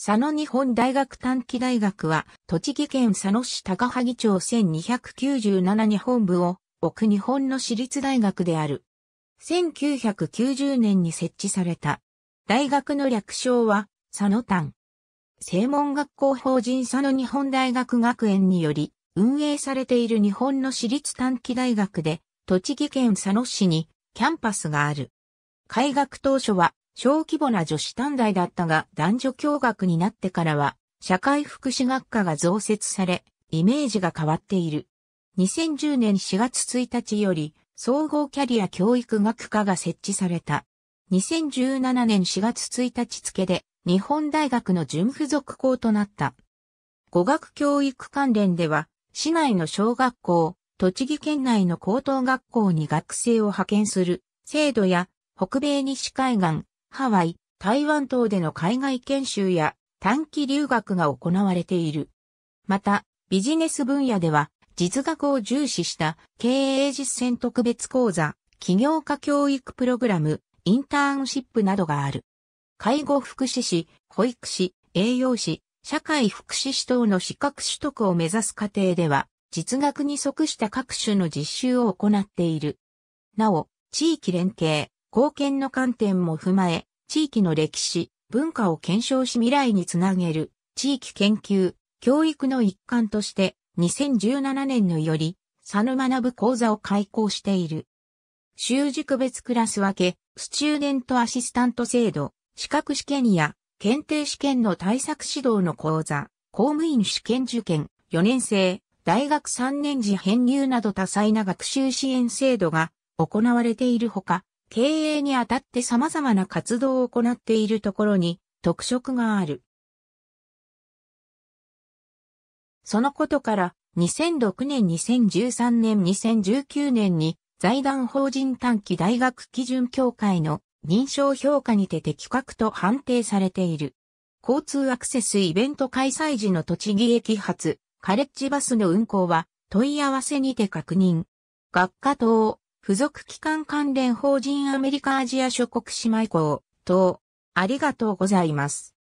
佐野日本大学短期大学は、栃木県佐野市高萩町1297日本部を置く日本の私立大学である。1990年に設置された。大学の略称は、佐野丹。正門学校法人佐野日本大学学園により、運営されている日本の私立短期大学で、栃木県佐野市にキャンパスがある。開学当初は小規模な女子短大だったが男女共学になってからは社会福祉学科が増設され、イメージが変わっている。2010年4月1日より総合キャリア教育学科が設置された。2017年4月1日付で日本大学の準付属校となった。語学教育関連では、市内の小学校、栃木県内の高等学校に学生を派遣する制度や、北米西海岸、ハワイ、台湾等での海外研修や短期留学が行われている。また、ビジネス分野では、実学を重視した経営実践特別講座、企業家教育プログラム、インターンシップなどがある。介護福祉士、保育士、栄養士、社会福祉士等の資格取得を目指す過程では、実学に即した各種の実習を行っている。なお、地域連携、貢献の観点も踏まえ、地域の歴史、文化を検証し未来につなげる地域研究、教育の一環として2017年のより佐野学講座を開講している。習熟別クラス分け、スチューデントアシスタント制度、資格試験や検定試験の対策指導の講座、公務員試験受験、4年生、大学3年時編入など多彩な学習支援制度が行われているほか、経営にあたって様々な活動を行っているところに特色がある。そのことから、2006年、2013年、2019年に財団法人短期大学基準協会の認証評価にて的確と判定されている。交通アクセスイベント開催時の栃木駅発、カレッジバスの運行は問い合わせにて確認。学科等、付属機関関連法人アメリカアジア諸国姉妹校等、ありがとうございます。